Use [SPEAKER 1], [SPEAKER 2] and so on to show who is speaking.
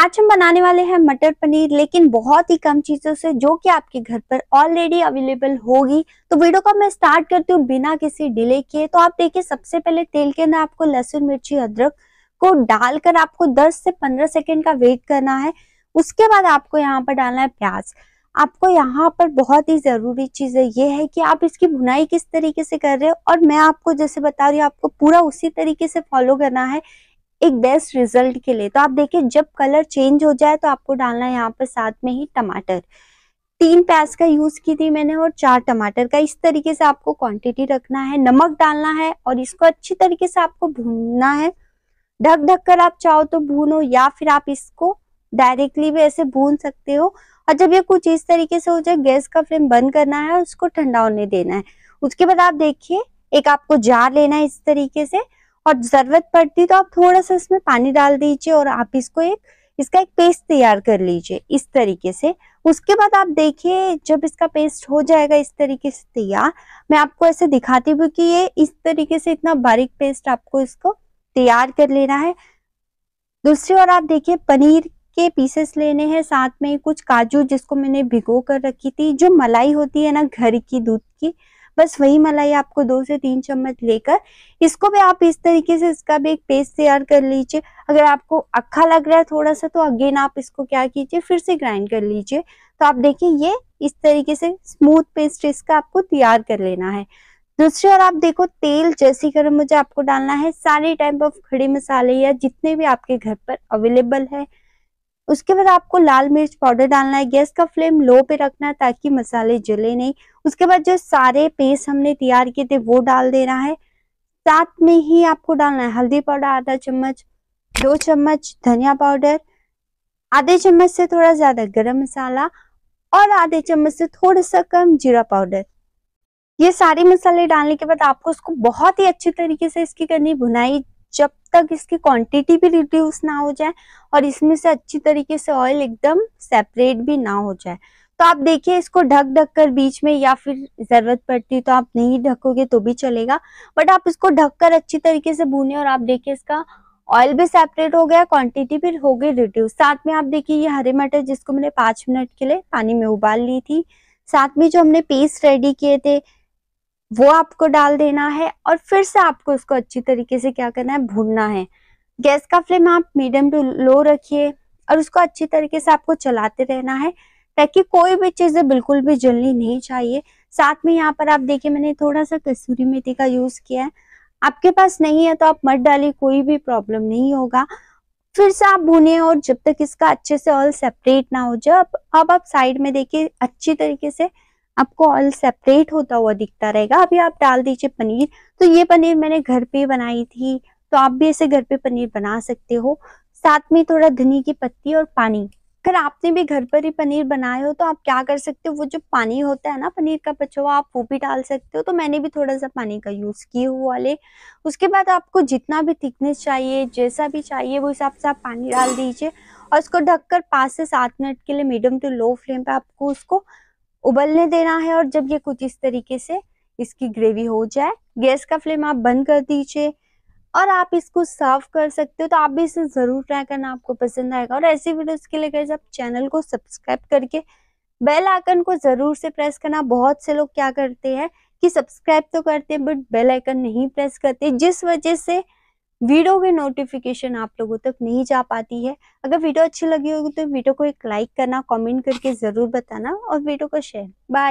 [SPEAKER 1] आज हम बनाने वाले हैं मटर पनीर लेकिन बहुत ही कम चीजों से जो कि आपके घर पर ऑलरेडी अवेलेबल होगी तो वीडियो को मैं स्टार्ट करती हूँ बिना किसी डिले किए तो आप देखिए सबसे पहले तेल के अंदर आपको लहसुन मिर्ची अदरक को डालकर आपको 10 से 15 सेकेंड का वेट करना है उसके बाद आपको यहाँ पर डालना है प्याज आपको यहाँ पर बहुत ही ज़रूरी चीज़ ये है कि आप इसकी भुनाई किस तरीके से कर रहे हो और मैं आपको जैसे बता रही हूँ आपको पूरा उसी तरीके से फॉलो करना है एक बेस्ट रिजल्ट के लिए तो आप देखिए जब कलर चेंज हो जाए तो आपको डालना है यहाँ पर साथ में ही टमाटर तीन प्याज का यूज की थी मैंने और चार टमाटर का इस तरीके से आपको क्वांटिटी रखना है नमक डालना है और इसको अच्छी तरीके से आपको भूनना है ढक ढक कर आप चाहो तो भूनो या फिर आप इसको डायरेक्टली भी ऐसे भून सकते हो और जब ये कुछ इस तरीके से हो जाए गैस का फ्लेम बंद करना है और उसको ठंडा होने देना है उसके बाद आप देखिए एक आपको जार लेना है इस तरीके से और जरूरत पड़ती तो आप थोड़ा सा इसमें पानी डाल दीजिए और आप इसको एक इसका एक पेस्ट तैयार कर लीजिए इस तरीके से उसके बाद आप देखिए जब इसका पेस्ट हो जाएगा इस तरीके से तैयार मैं आपको ऐसे दिखाती हूँ कि ये इस तरीके से इतना बारीक पेस्ट आपको इसको तैयार कर लेना है दूसरी ओर आप देखिए पनीर के पीसेस लेने हैं साथ में कुछ काजू जिसको मैंने भिगो कर रखी थी जो मलाई होती है ना घर की दूध की बस वही मलाई आपको दो से तीन चम्मच लेकर इसको भी आप इस तरीके से इसका भी एक पेस्ट तैयार कर लीजिए अगर आपको अखा लग रहा है थोड़ा सा तो अगेन आप इसको क्या कीजिए फिर से ग्राइंड कर लीजिए तो आप देखिए ये इस तरीके से स्मूथ पेस्ट इसका आपको तैयार कर लेना है दूसरी और आप देखो तेल जैसे गर्म मुझे आपको डालना है सारे टाइप ऑफ खड़े मसाले या जितने भी आपके घर पर अवेलेबल है उसके बाद आपको लाल मिर्च पाउडर डालना है गैस का फ्लेम लो पे रखना है ताकि मसाले जले नहीं उसके बाद जो सारे पेस्ट हमने तैयार किए थे वो डाल देना है साथ में ही आपको डालना है हल्दी पाउडर आधा चम्मच दो चम्मच धनिया पाउडर आधे चम्मच से थोड़ा ज्यादा गरम मसाला और आधे चम्मच से थोड़ा सा कम जीरा पाउडर ये सारे मसाले डालने के बाद आपको उसको बहुत ही अच्छे तरीके से इसकी करनी भुनाई जब तक इसकी क्वांटिटी भी रिड्यूस ना हो जाए और इसमें से अच्छी तरीके से ऑयल एकदम सेपरेट भी ना हो जाए तो आप देखिए इसको ढक ढक कर बीच में या फिर ज़रूरत पड़ती तो आप नहीं ढकोगे तो भी चलेगा बट आप इसको ढक कर अच्छी तरीके से भूने और आप देखिए इसका ऑयल भी सेपरेट हो गया क्वांटिटी भी हो गई रिड्यूस साथ में आप देखिए ये हरे मटर जिसको मैंने पांच मिनट के लिए पानी में उबाल ली थी साथ में जो हमने पेस्ट रेडी किए थे वो आपको डाल देना है और फिर से आपको उसको अच्छी तरीके से क्या करना है भूनना है गैस का फ्लेम आप मीडियम टू लो रखिए और उसको अच्छी तरीके से आपको चलाते रहना है ताकि कोई भी चीज़ें बिल्कुल भी जलनी नहीं चाहिए साथ में यहाँ पर आप देखिए मैंने थोड़ा सा कसूरी मेथी का यूज़ किया है आपके पास नहीं है तो आप मत डालिए कोई भी प्रॉब्लम नहीं होगा फिर से आप भुने और जब तक इसका अच्छे से ऑयल सेपरेट ना हो जाए अब आप साइड में देखिए अच्छी तरीके से आपको ऑयल सेपरेट होता हुआ दिखता रहेगा अभी आप डाल दीजिए पनीर तो ये पनीर मैंने घर पे बनाई थी तो आप भी ऐसे घर पे पनीर बना सकते हो साथ में थोड़ा धनी की पत्ती और पानी अगर आपने भी घर पर ही पनीर बनाया हो तो आप क्या कर सकते हो वो जो पानी होता है ना पनीर का पछुआ आप वो भी डाल सकते हो तो मैंने भी थोड़ा सा पानी का यूज़ किए हुए वाले उसके बाद आपको जितना भी थिकनेस चाहिए जैसा भी चाहिए वो हिसाब से आप पानी डाल दीजिए और उसको ढककर पाँच से सात मिनट के लिए मीडियम टू लो फ्लेम पर आपको उसको उबलने देना है और जब ये कुछ इस तरीके से इसकी ग्रेवी हो जाए गैस का फ्लेम आप बंद कर दीजिए और आप इसको सर्व कर सकते हो तो आप भी इसे ज़रूर ट्राई करना आपको पसंद आएगा और ऐसी वीडियोस के लिए गैस आप चैनल को सब्सक्राइब करके बेल आइकन को ज़रूर से प्रेस करना बहुत से लोग क्या करते हैं कि सब्सक्राइब तो करते हैं बट बेल आइकन नहीं प्रेस करते जिस वजह से वीडियो की नोटिफिकेशन आप लोगों तक नहीं जा पाती है अगर वीडियो अच्छी लगी होगी तो वीडियो को एक लाइक करना कमेंट करके ज़रूर बताना और वीडियो को शेयर बाय